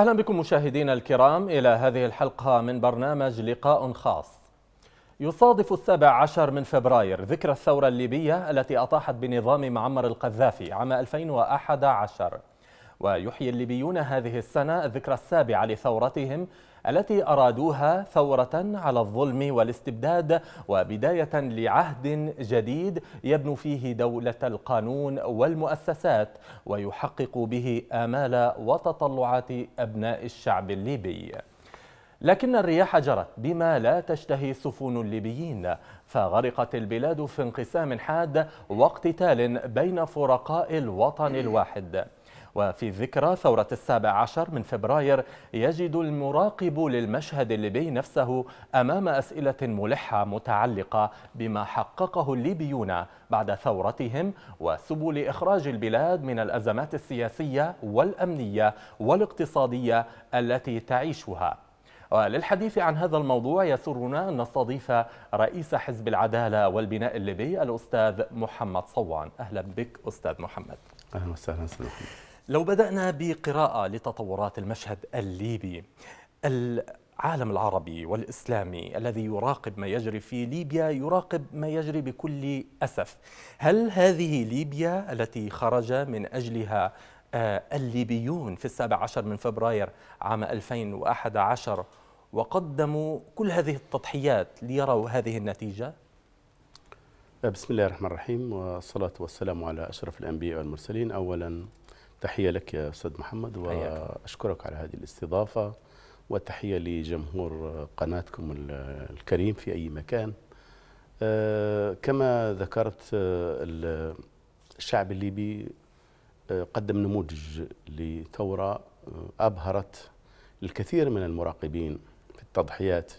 أهلا بكم مشاهدينا الكرام إلى هذه الحلقة من برنامج لقاء خاص يصادف السابع عشر من فبراير ذكرى الثورة الليبية التي أطاحت بنظام معمر القذافي عام 2011 ويحيي الليبيون هذه السنة الذكرى السابعة لثورتهم التي أرادوها ثورة على الظلم والاستبداد وبداية لعهد جديد يبنو فيه دولة القانون والمؤسسات ويحقق به آمال وتطلعات أبناء الشعب الليبي لكن الرياح جرت بما لا تشتهي سفن الليبيين فغرقت البلاد في انقسام حاد واقتتال بين فرقاء الوطن الواحد وفي ذكرى ثورة السابع عشر من فبراير يجد المراقب للمشهد الليبي نفسه أمام أسئلة ملحة متعلقة بما حققه الليبيون بعد ثورتهم وسبل إخراج البلاد من الأزمات السياسية والأمنية والاقتصادية التي تعيشها وللحديث عن هذا الموضوع يسرنا أن نستضيف رئيس حزب العدالة والبناء الليبي الأستاذ محمد صوان أهلا بك أستاذ محمد أهلا وسهلا أستاذ محمد لو بدأنا بقراءة لتطورات المشهد الليبي العالم العربي والإسلامي الذي يراقب ما يجري في ليبيا يراقب ما يجري بكل أسف هل هذه ليبيا التي خرج من أجلها آه، الليبيون في السابع عشر من فبراير عام 2011 وقدموا كل هذه التضحيات ليروا هذه النتيجة؟ بسم الله الرحمن الرحيم والصلاة والسلام على أشرف الأنبياء والمرسلين أولا تحية لك يا أستاذ محمد وأشكرك على هذه الاستضافة وتحية لجمهور قناتكم الكريم في أي مكان آه، كما ذكرت آه، الشعب الليبي آه، قدم نموذج لثورة أبهرت الكثير من المراقبين في التضحيات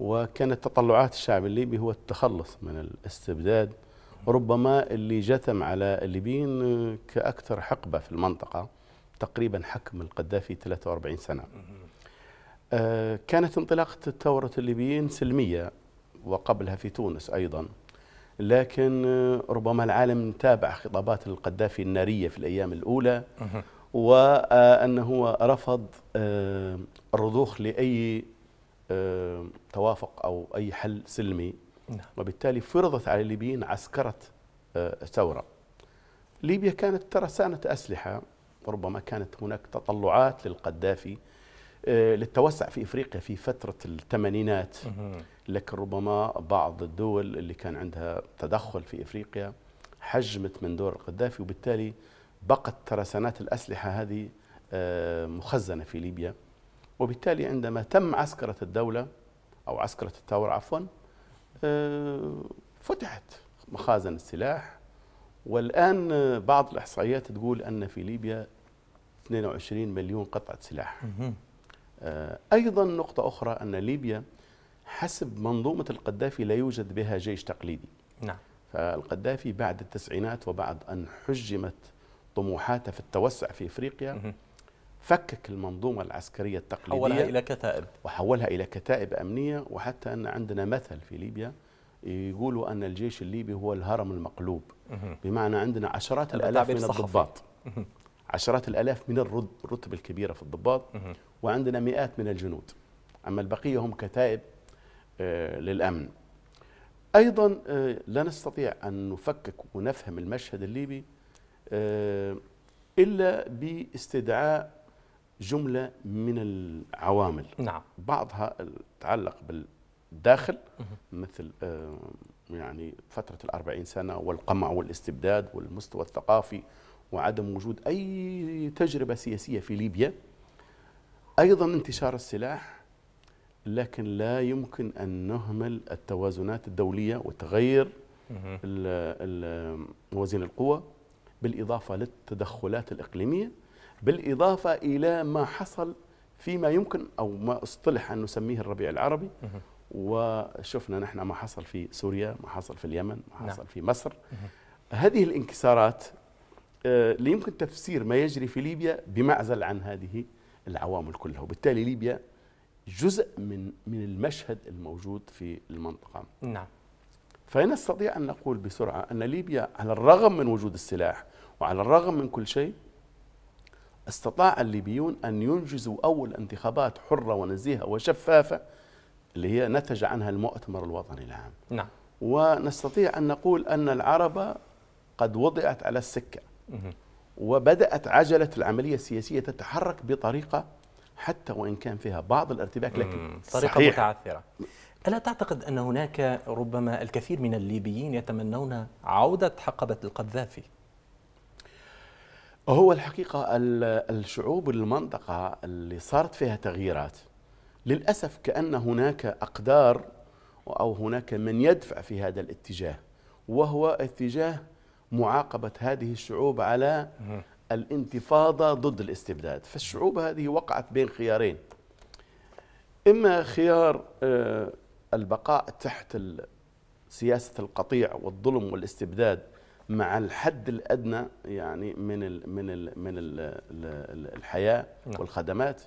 وكانت تطلعات الشعب الليبي هو التخلص من الاستبداد ربما اللي جثم على الليبيين كأكثر حقبة في المنطقة تقريبا حكم القذافي 43 سنة آه، كانت انطلاقة ثورة الليبيين سلمية وقبلها في تونس أيضا لكن آه، ربما العالم تابع خطابات القذافي النارية في الأيام الأولى وأنه رفض آه، الرضوخ لأي توافق أو أي حل سلمي نعم. وبالتالي فرضت على الليبيين عسكرة آه، ثورة ليبيا كانت ترسانة أسلحة ربما كانت هناك تطلعات للقذافي آه، للتوسع في إفريقيا في فترة الثمانينات لكن ربما بعض الدول اللي كان عندها تدخل في إفريقيا حجمت من دور القذافي وبالتالي بقت ترسانات الأسلحة هذه آه، مخزنة في ليبيا وبالتالي عندما تم عسكرة الدولة أو عسكرة الثورة عفواً آه، فتحت مخازن السلاح والآن بعض الإحصائيات تقول أن في ليبيا 22 مليون قطعة سلاح آه، أيضا نقطة أخرى أن ليبيا حسب منظومة القذافي لا يوجد بها جيش تقليدي نعم فالقذافي بعد التسعينات وبعد أن حجمت طموحاته في التوسع في إفريقيا فكك المنظومة العسكرية التقليدية حولها إلى كتائب وحولها إلى كتائب أمنية وحتى أن عندنا مثل في ليبيا يقولوا أن الجيش الليبي هو الهرم المقلوب بمعنى عندنا عشرات الآلاف من الضباط عشرات الآلاف من الرتب الكبيرة في الضباط وعندنا مئات من الجنود أما البقية هم كتائب آه، للأمن أيضا آه، لا نستطيع أن نفكك ونفهم المشهد الليبي آه، إلا باستدعاء جملة من العوامل نعم بعضها تتعلق بالداخل مثل آه، يعني فترة الأربعين سنة والقمع والاستبداد والمستوى الثقافي وعدم وجود أي تجربة سياسية في ليبيا أيضا انتشار السلاح لكن لا يمكن أن نهمل التوازنات الدولية وتغير موازين القوى بالإضافة للتدخلات الإقليمية بالإضافة إلى ما حصل فيما يمكن أو ما اصطلح أن نسميه الربيع العربي وشفنا نحن ما حصل في سوريا ما حصل في اليمن ما نعم. حصل في مصر هذه الانكسارات آه، لا يمكن تفسير ما يجري في ليبيا بمعزل عن هذه العوامل كلها وبالتالي ليبيا جزء من من المشهد الموجود في المنطقة نعم فنستطيع أن نقول بسرعة أن ليبيا على الرغم من وجود السلاح وعلى الرغم من كل شيء استطاع الليبيون أن ينجزوا أول انتخابات حرة ونزيهة وشفافة اللي هي نتج عنها المؤتمر الوطني العام نعم ونستطيع أن نقول أن العرب قد وضعت على السكة وبدأت عجلة العملية السياسية تتحرك بطريقة حتى وإن كان فيها بعض الارتباك لكن طريقة صحيح. متعثرة ألا تعتقد أن هناك ربما الكثير من الليبيين يتمنون عودة حقبة القذافي هو الحقيقة الشعوب المنطقة اللي صارت فيها تغييرات للأسف كأن هناك أقدار أو هناك من يدفع في هذا الاتجاه وهو اتجاه معاقبة هذه الشعوب على الانتفاضة ضد الاستبداد فالشعوب هذه وقعت بين خيارين إما خيار آه، البقاء تحت سياسة القطيع والظلم والاستبداد مع الحد الادنى يعني من الـ من الـ من الـ الحياه نعم. والخدمات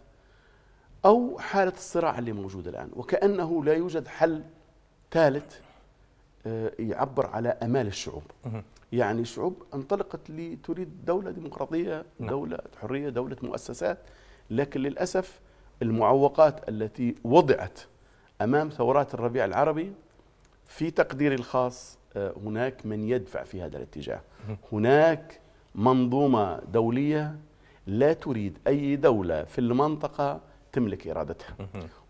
او حاله الصراع اللي موجوده الان وكانه لا يوجد حل ثالث آه، يعبر على امال الشعوب يعني الشعوب انطلقت لتريد دوله ديمقراطيه نعم. دوله حريه دوله مؤسسات لكن للاسف المعوقات التي وضعت امام ثورات الربيع العربي في تقديري الخاص هناك من يدفع في هذا الاتجاه هناك منظومة دولية لا تريد أي دولة في المنطقة تملك إرادتها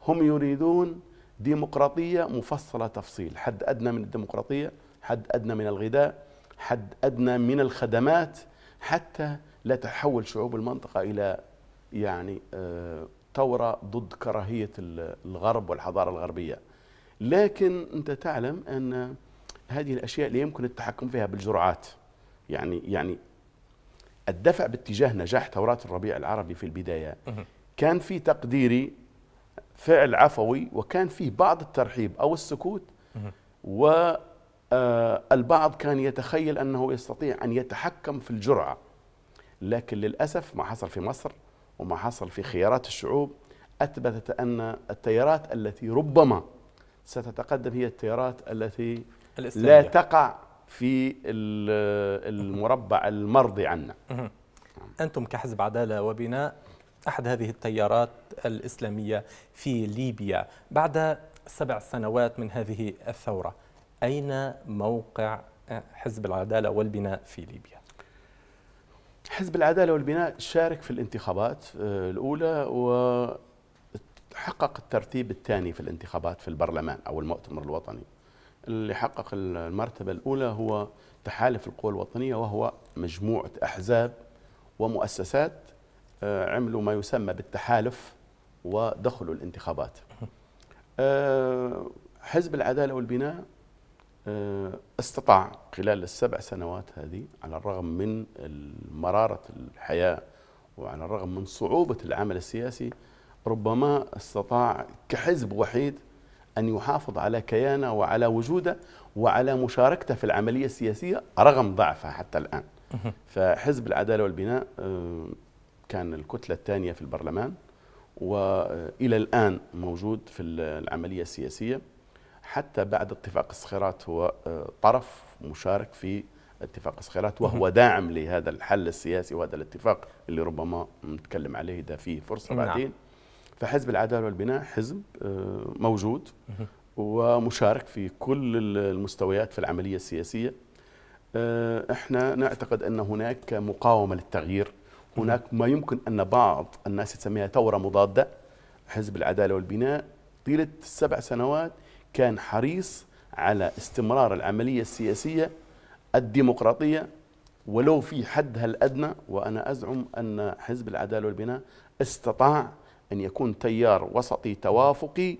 هم يريدون ديمقراطية مفصلة تفصيل حد أدنى من الديمقراطية حد أدنى من الغذاء حد أدنى من الخدمات حتى لا تحول شعوب المنطقة إلى يعني آه، ثورة ضد كراهية الغرب والحضارة الغربية لكن أنت تعلم أن هذه الأشياء لا يمكن التحكم فيها بالجرعات يعني يعني الدفع باتجاه نجاح ثورات الربيع العربي في البداية كان في تقديري فعل عفوي وكان في بعض الترحيب أو السكوت و آه، البعض كان يتخيل أنه يستطيع أن يتحكم في الجرعة لكن للأسف ما حصل في مصر وما حصل في خيارات الشعوب أثبتت أن التيارات التي ربما ستتقدم هي التيارات التي لا تقع في المربع المرضي عنا أنتم كحزب عدالة وبناء أحد هذه التيارات الإسلامية في ليبيا بعد سبع سنوات من هذه الثورة أين موقع حزب العدالة والبناء في ليبيا؟ حزب العدالة والبناء شارك في الانتخابات آه، الأولى وحقق الترتيب الثاني في الانتخابات في البرلمان أو المؤتمر الوطني اللي حقق المرتبة الأولى هو تحالف القوى الوطنية وهو مجموعة أحزاب ومؤسسات آه، عملوا ما يسمى بالتحالف ودخلوا الانتخابات آه، حزب العدالة والبناء آه، استطاع خلال السبع سنوات هذه على الرغم من مرارة الحياة وعلى الرغم من صعوبة العمل السياسي ربما استطاع كحزب وحيد أن يحافظ على كيانه وعلى وجوده وعلى مشاركته في العملية السياسية رغم ضعفها حتى الآن فحزب العدالة والبناء آه، كان الكتلة الثانية في البرلمان وإلى الآن موجود في العملية السياسية حتى بعد اتفاق الصخيرات هو آه، طرف مشارك في اتفاق الصخيرات وهو داعم لهذا الحل السياسي وهذا الاتفاق اللي ربما نتكلم عليه إذا فيه فرصة نعم. بعدين فحزب العداله والبناء حزب آه، موجود ومشارك في كل المستويات في العمليه السياسيه آه، احنا نعتقد ان هناك مقاومه للتغيير هناك ما يمكن ان بعض الناس تسميها ثوره مضاده حزب العداله والبناء طيله السبع سنوات كان حريص على استمرار العمليه السياسيه الديمقراطيه ولو في حدها الادنى وانا ازعم ان حزب العداله والبناء استطاع أن يكون تيار وسطي توافقي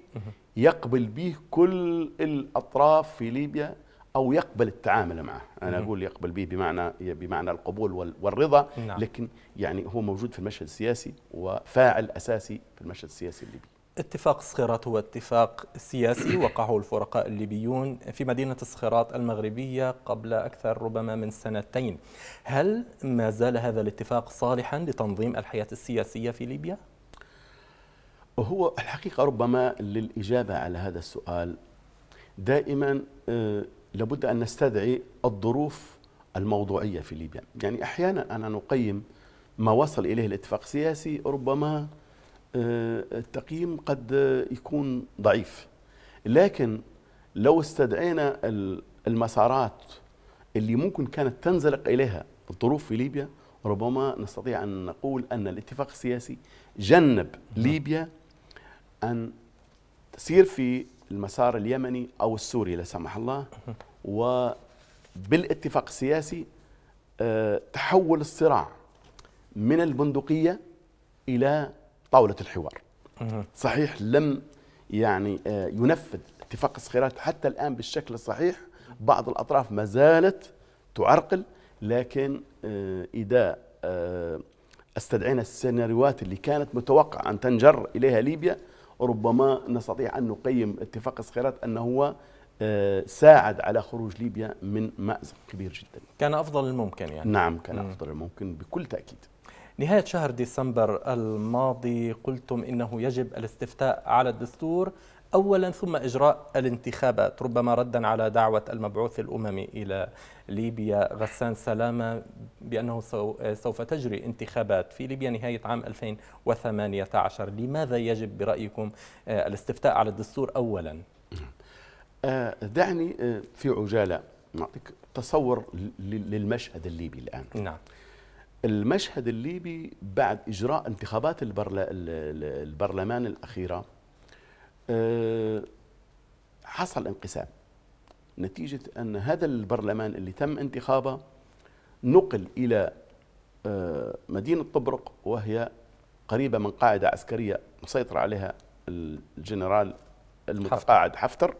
يقبل به كل الأطراف في ليبيا أو يقبل التعامل معه أنا أقول يقبل به بمعنى بمعنى القبول والرضا نعم. لكن يعني هو موجود في المشهد السياسي وفاعل أساسي في المشهد السياسي الليبي اتفاق صخيرات هو اتفاق سياسي وقعه الفرقاء الليبيون في مدينة الصخيرات المغربية قبل أكثر ربما من سنتين هل ما زال هذا الاتفاق صالحا لتنظيم الحياة السياسية في ليبيا؟ هو الحقيقة ربما للإجابة على هذا السؤال دائما آه، لابد أن نستدعي الظروف الموضوعية في ليبيا يعني أحيانا أنا نقيم ما وصل إليه الاتفاق السياسي ربما آه، التقييم قد يكون ضعيف لكن لو استدعينا المسارات اللي ممكن كانت تنزلق إليها الظروف في ليبيا ربما نستطيع أن نقول أن الاتفاق السياسي جنب نعم. ليبيا أن تسير في المسار اليمني أو السوري لا سمح الله وبالاتفاق السياسي آه، تحول الصراع من البندقية إلى طاولة الحوار صحيح لم يعني آه، ينفذ اتفاق الصخيرات حتى الآن بالشكل الصحيح بعض الأطراف ما زالت تعرقل لكن آه، إذا استدعينا السيناريوهات اللي كانت متوقعه أن تنجر إليها ليبيا ربما نستطيع أن نقيم اتفاق الصخيرات أنه هو آه، ساعد على خروج ليبيا من مأزق كبير جدا كان أفضل الممكن يعني نعم كان م. أفضل الممكن بكل تأكيد نهاية شهر ديسمبر الماضي قلتم إنه يجب الاستفتاء على الدستور اولا ثم اجراء الانتخابات ربما ردا على دعوه المبعوث الاممي الى ليبيا غسان سلامه بانه سوف تجري انتخابات في ليبيا نهايه عام 2018 لماذا يجب برايكم آه، الاستفتاء على الدستور اولا آه، دعني آه، في عجاله نعطيك تصور للمشهد الليبي الان نعم المشهد الليبي بعد اجراء انتخابات البرلمان الاخيره آه، حصل انقسام نتيجة أن هذا البرلمان اللي تم انتخابه نقل إلى آه، مدينة طبرق وهي قريبة من قاعدة عسكرية مسيطر عليها الجنرال المتقاعد حفتر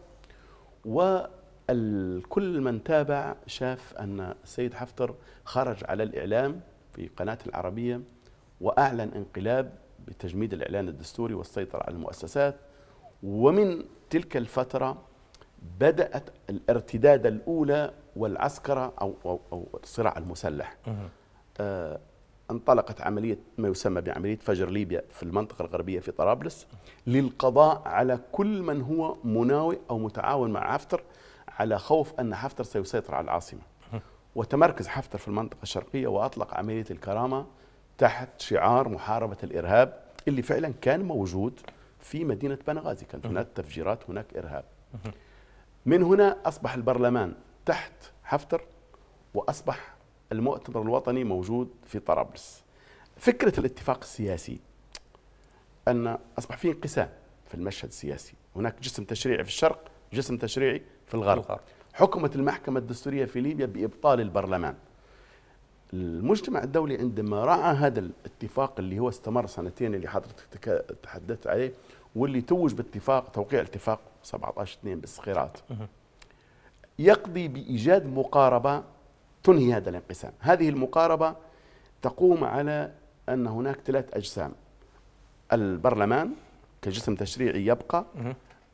وكل من تابع شاف أن السيد حفتر خرج على الإعلام في قناة العربية وأعلن انقلاب بتجميد الإعلان الدستوري والسيطرة على المؤسسات ومن تلك الفترة بدأت الارتداد الأولى والعسكرة أو, أو, أو الصراع المسلح آه انطلقت عملية ما يسمى بعملية فجر ليبيا في المنطقة الغربية في طرابلس للقضاء على كل من هو مناوئ أو متعاون مع حفتر على خوف أن حفتر سيسيطر على العاصمة وتمركز حفتر في المنطقة الشرقية وأطلق عملية الكرامة تحت شعار محاربة الإرهاب اللي فعلا كان موجود في مدينة بنغازي كانت هناك تفجيرات هناك إرهاب من هنا أصبح البرلمان تحت حفتر وأصبح المؤتمر الوطني موجود في طرابلس فكرة الاتفاق السياسي أن أصبح في انقسام في المشهد السياسي هناك جسم تشريعي في الشرق جسم تشريعي في الغرب حكمت المحكمة الدستورية في ليبيا بإبطال البرلمان المجتمع الدولي عندما رعى هذا الاتفاق اللي هو استمر سنتين اللي حضرتك تحدثت عليه واللي توج باتفاق توقيع اتفاق 17 2 بالصخيرات يقضي بايجاد مقاربه تنهي هذا الانقسام هذه المقاربه تقوم على ان هناك ثلاث اجسام البرلمان كجسم تشريعي يبقى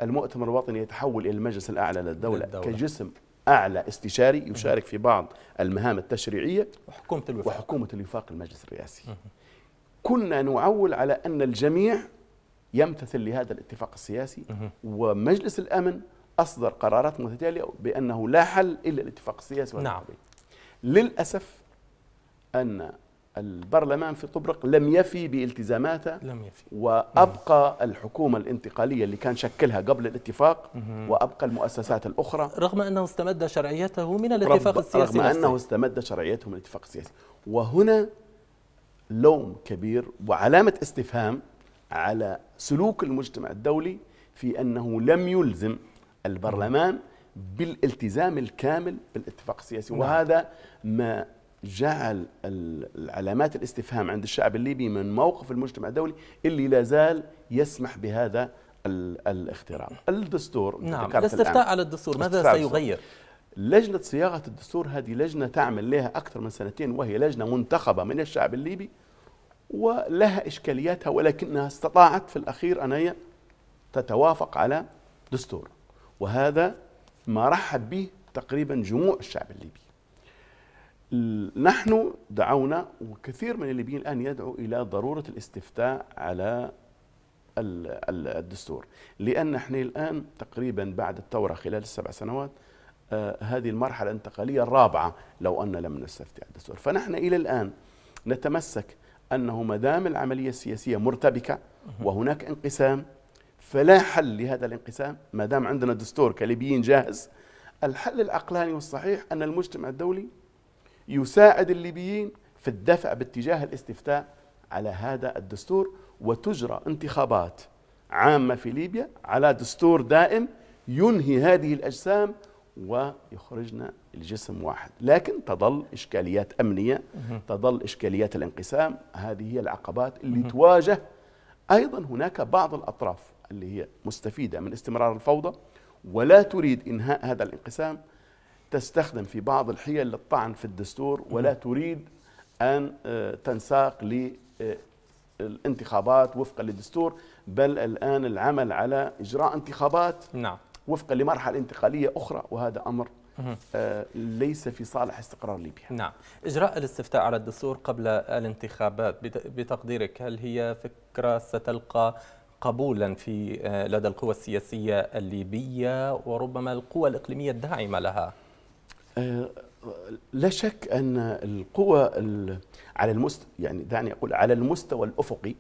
المؤتمر الوطني يتحول الى المجلس الاعلى للدوله, للدولة. كجسم اعلى استشاري يشارك في بعض المهام التشريعيه وحكومه الوفاق وحكومه الوفاق المجلس الرئاسي كنا نعول على ان الجميع يمتثل لهذا الاتفاق السياسي ومجلس الأمن أصدر قرارات متتالية بأنه لا حل إلا الاتفاق السياسي نعم. للأسف أن البرلمان في طبرق لم يفي بالتزاماته لم يفي وابقى مم. الحكومه الانتقاليه اللي كان شكلها قبل الاتفاق مم. وابقى المؤسسات الاخرى رغم انه استمد شرعيته من الاتفاق السياسي رغم انه استمد شرعيته من الاتفاق السياسي وهنا لوم كبير وعلامه استفهام على سلوك المجتمع الدولي في أنه لم يلزم البرلمان بالالتزام الكامل بالاتفاق السياسي نعم. وهذا ما جعل العلامات الاستفهام عند الشعب الليبي من موقف المجتمع الدولي اللي لا زال يسمح بهذا الاختراق الدستور نعم الاستفتاء على الدستور ماذا سيغير لجنة صياغة الدستور هذه لجنة تعمل لها أكثر من سنتين وهي لجنة منتخبة من الشعب الليبي ولها إشكالياتها ولكنها استطاعت في الأخير أن هي تتوافق على دستور وهذا ما رحب به تقريبا جموع الشعب الليبي نحن دعونا وكثير من الليبيين الآن يدعو إلى ضرورة الاستفتاء على الدستور لأن نحن الآن تقريبا بعد الثورة خلال السبع سنوات آه، هذه المرحلة الانتقالية الرابعة لو أن لم نستفتي على الدستور فنحن إلى الآن نتمسك أنه ما دام العملية السياسية مرتبكة وهناك انقسام فلا حل لهذا الانقسام ما دام عندنا دستور كليبيين جاهز الحل العقلاني والصحيح أن المجتمع الدولي يساعد الليبيين في الدفع باتجاه الاستفتاء على هذا الدستور وتجرى انتخابات عامة في ليبيا على دستور دائم ينهي هذه الأجسام ويخرجنا الجسم واحد لكن تظل إشكاليات أمنية تظل إشكاليات الانقسام هذه هي العقبات اللي تواجه أيضا هناك بعض الأطراف اللي هي مستفيدة من استمرار الفوضى ولا تريد إنهاء هذا الانقسام تستخدم في بعض الحيل للطعن في الدستور ولا تريد أن آه، تنساق آه، الانتخابات وفقا للدستور بل الآن العمل على إجراء انتخابات نعم وفقا لمرحله انتقاليه اخرى وهذا امر آه، ليس في صالح استقرار ليبيا نعم إجراء الاستفتاء على الدستور قبل الانتخابات بتقديرك هل هي فكرة ستلقى قبولا في آه، لدى القوى السياسية الليبية وربما القوى الإقليمية الداعمة لها آه، لا شك أن القوى على المست يعني دعني أقول على المستوى الأفقي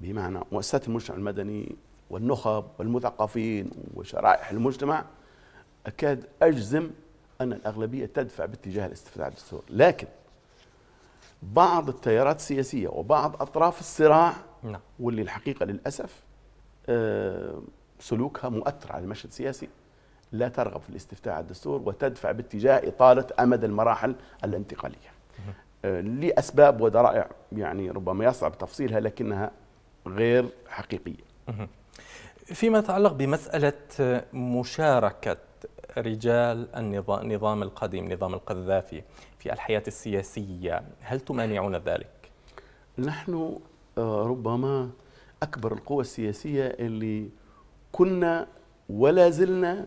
بمعنى مؤسسات المجتمع المدني والنخب والمثقفين وشرائح المجتمع أكاد أجزم أن الأغلبية تدفع باتجاه الاستفتاء الدستور لكن بعض التيارات السياسية وبعض أطراف الصراع نعم. واللي الحقيقة للأسف آه، سلوكها مؤثر على المشهد السياسي لا ترغب في الاستفتاء على الدستور وتدفع باتجاه إطالة أمد المراحل الانتقالية آه، لأسباب ودرائع يعني ربما يصعب تفصيلها لكنها غير حقيقية فيما يتعلق بمسألة مشاركة رجال النظام القديم نظام القذافي في الحياة السياسية هل تمانعون ذلك؟ نحن آه، ربما أكبر القوى السياسية اللي كنا ولا زلنا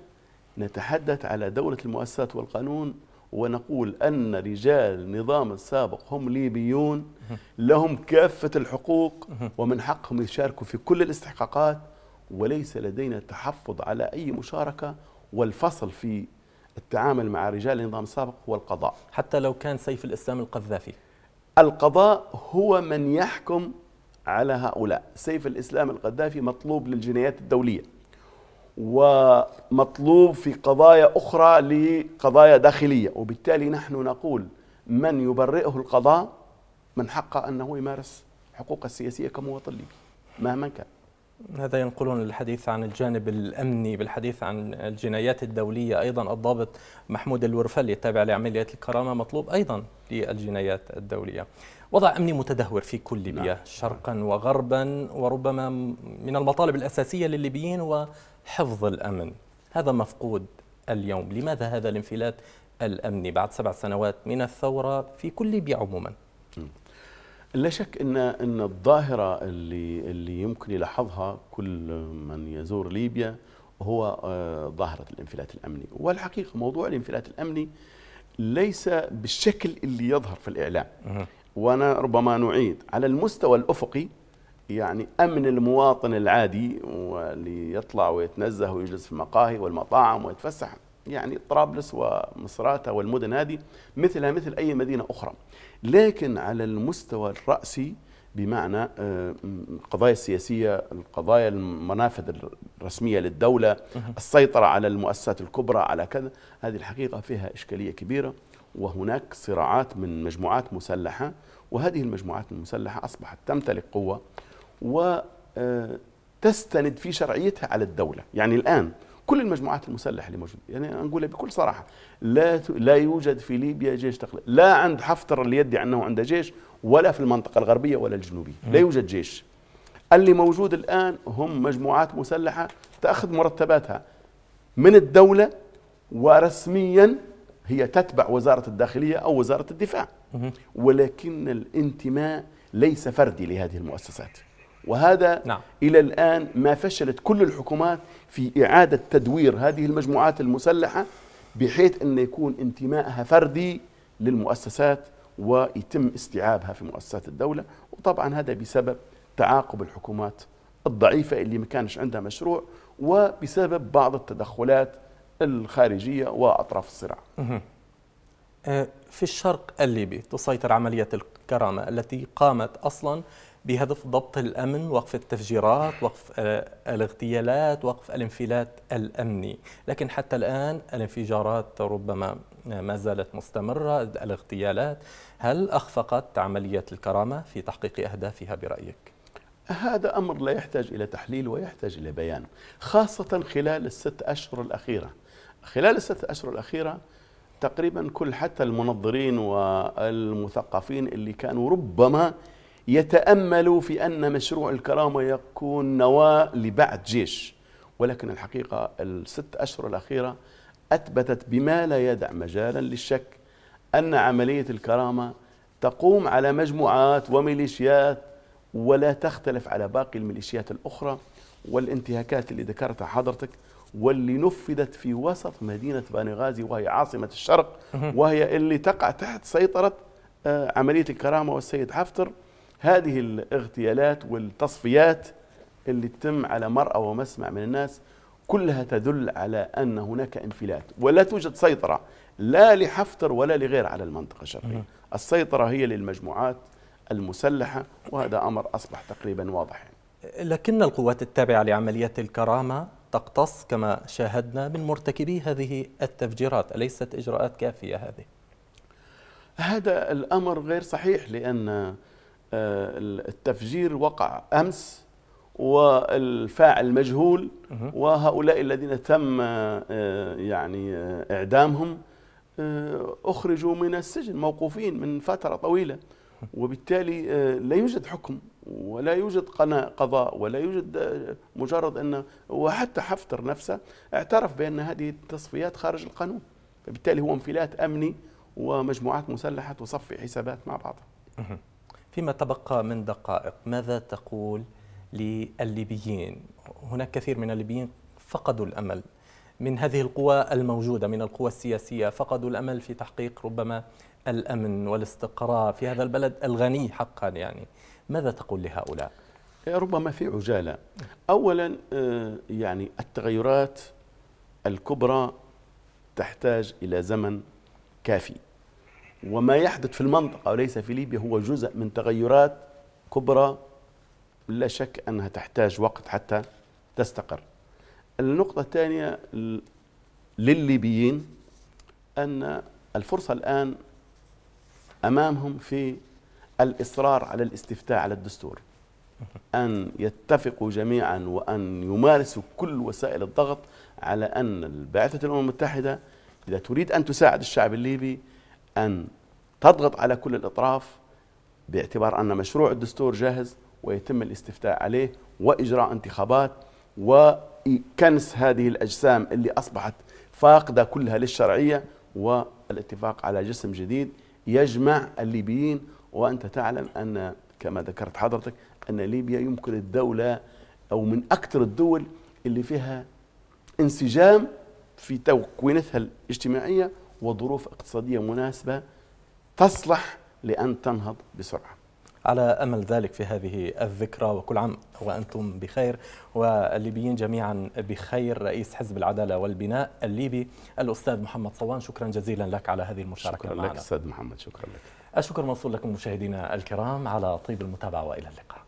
نتحدث على دولة المؤسسات والقانون ونقول أن رجال النظام السابق هم ليبيون لهم كافة الحقوق ومن حقهم يشاركوا في كل الاستحقاقات وليس لدينا تحفظ على أي مشاركة والفصل في التعامل مع رجال النظام السابق هو القضاء حتى لو كان سيف الإسلام القذافي القضاء هو من يحكم على هؤلاء سيف الإسلام القذافي مطلوب للجنايات الدولية ومطلوب في قضايا أخرى لقضايا داخلية وبالتالي نحن نقول من يبرئه القضاء من حقه أنه يمارس حقوقه السياسية كمواطن ليبي مهما كان هذا ينقلون الحديث عن الجانب الامني بالحديث عن الجنايات الدوليه ايضا الضابط محمود الورفلي التابع لعمليه الكرامه مطلوب ايضا للجنايات الدوليه. وضع امني متدهور في كل نعم. ليبيا شرقا وغربا وربما من المطالب الاساسيه للليبيين وحفظ الامن. هذا مفقود اليوم، لماذا هذا الانفلات الامني بعد سبع سنوات من الثوره في كل ليبيا عموما؟ نعم. لا شك ان ان الظاهره اللي اللي يمكن يلاحظها كل من يزور ليبيا هو آه، ظاهره الانفلات الامني، والحقيقه موضوع الانفلات الامني ليس بالشكل اللي يظهر في الاعلام. وانا ربما نعيد على المستوى الافقي يعني امن المواطن العادي واللي يطلع ويتنزه ويجلس في المقاهي والمطاعم ويتفسح يعني طرابلس ومصراتة والمدن هذه مثلها مثل أي مدينة أخرى لكن على المستوى الرأسي بمعنى آه، القضايا السياسية القضايا المنافذ الرسمية للدولة السيطرة على المؤسسات الكبرى على كذا هذه الحقيقة فيها إشكالية كبيرة وهناك صراعات من مجموعات مسلحة وهذه المجموعات المسلحة أصبحت تمتلك قوة وتستند آه، في شرعيتها على الدولة يعني الآن كل المجموعات المسلحه اللي موجوده يعني نقولها بكل صراحه لا لا يوجد في ليبيا جيش تقليدي لا عند حفتر اللي يدعي انه عنده جيش ولا في المنطقه الغربيه ولا الجنوبيه لا يوجد جيش اللي موجود الان هم مجموعات مسلحه تاخذ مرتباتها من الدوله ورسميا هي تتبع وزاره الداخليه او وزاره الدفاع ولكن الانتماء ليس فردي لهذه المؤسسات وهذا نعم. إلى الآن ما فشلت كل الحكومات في إعادة تدوير هذه المجموعات المسلحة بحيث أن يكون انتمائها فردي للمؤسسات ويتم استيعابها في مؤسسات الدولة وطبعا هذا بسبب تعاقب الحكومات الضعيفة اللي ما كانش عندها مشروع وبسبب بعض التدخلات الخارجية وأطراف الصراع آه، في الشرق الليبي تسيطر عملية الكرامة التي قامت أصلا بهدف ضبط الامن، وقف التفجيرات، وقف آه، الاغتيالات، وقف الانفلات الامني، لكن حتى الان الانفجارات ربما ما زالت مستمره، الاغتيالات، هل اخفقت عمليه الكرامه في تحقيق اهدافها برايك؟ هذا أمر لا يحتاج إلى تحليل ويحتاج إلى بيان خاصة خلال الست أشهر الأخيرة خلال الست أشهر الأخيرة تقريبا كل حتى المنظرين والمثقفين اللي كانوا ربما يتأمل في أن مشروع الكرامة يكون نواة لبعد جيش ولكن الحقيقة الست أشهر الأخيرة أثبتت بما لا يدع مجالا للشك أن عملية الكرامة تقوم على مجموعات وميليشيات ولا تختلف على باقي الميليشيات الأخرى والانتهاكات اللي ذكرتها حضرتك واللي نفذت في وسط مدينة بانغازي وهي عاصمة الشرق وهي اللي تقع تحت سيطرة آه، عملية الكرامة والسيد حفتر هذه الاغتيالات والتصفيات اللي تتم على مرأى ومسمع من الناس كلها تدل على أن هناك انفلات ولا توجد سيطرة لا لحفتر ولا لغير على المنطقة الشرقية السيطرة هي للمجموعات المسلحة وهذا أمر أصبح تقريبا واضح لكن القوات التابعة لعملية الكرامة تقتص كما شاهدنا من مرتكبي هذه التفجيرات أليست إجراءات كافية هذه؟ هذا الأمر غير صحيح لأن آه، التفجير وقع أمس والفاعل مجهول وهؤلاء الذين تم آه، يعني آه، إعدامهم أخرجوا من السجن موقوفين من فترة طويلة وبالتالي لا يوجد حكم ولا يوجد قناة قضاء ولا يوجد مجرد أن وحتى حفتر نفسه اعترف بأن هذه التصفيات خارج القانون فبالتالي هو انفلات أمني ومجموعات مسلحة تصفي حسابات مع بعضها فيما تبقى من دقائق ماذا تقول للليبيين هناك كثير من الليبيين فقدوا الأمل من هذه القوى الموجودة من القوى السياسية فقدوا الأمل في تحقيق ربما الأمن والاستقرار في هذا البلد الغني حقا يعني ماذا تقول لهؤلاء؟ ربما في عجالة أولا آه، يعني التغيرات الكبرى تحتاج إلى زمن كافي وما يحدث في المنطقة وليس في ليبيا هو جزء من تغيرات كبرى لا شك أنها تحتاج وقت حتى تستقر النقطة الثانية للليبيين أن الفرصة الآن أمامهم في الإصرار على الاستفتاء على الدستور أن يتفقوا جميعا وأن يمارسوا كل وسائل الضغط على أن البعثة الأمم المتحدة إذا تريد أن تساعد الشعب الليبي أن تضغط على كل الأطراف باعتبار أن مشروع الدستور جاهز ويتم الاستفتاء عليه وإجراء انتخابات وكنس هذه الأجسام اللي أصبحت فاقدة كلها للشرعية والاتفاق على جسم جديد يجمع الليبيين وأنت تعلم أن كما ذكرت حضرتك أن ليبيا يمكن الدولة أو من أكثر الدول اللي فيها انسجام في تكوينتها الاجتماعية وظروف اقتصادية مناسبة تصلح لأن تنهض بسرعة على أمل ذلك في هذه الذكرى وكل عام وأنتم بخير والليبيين جميعا بخير رئيس حزب العدالة والبناء الليبي الأستاذ محمد صوان شكرا جزيلا لك على هذه المشاركة شكرا معنا. لك أستاذ محمد شكرا لك الشكر موصول لكم مشاهدينا الكرام على طيب المتابعة وإلى اللقاء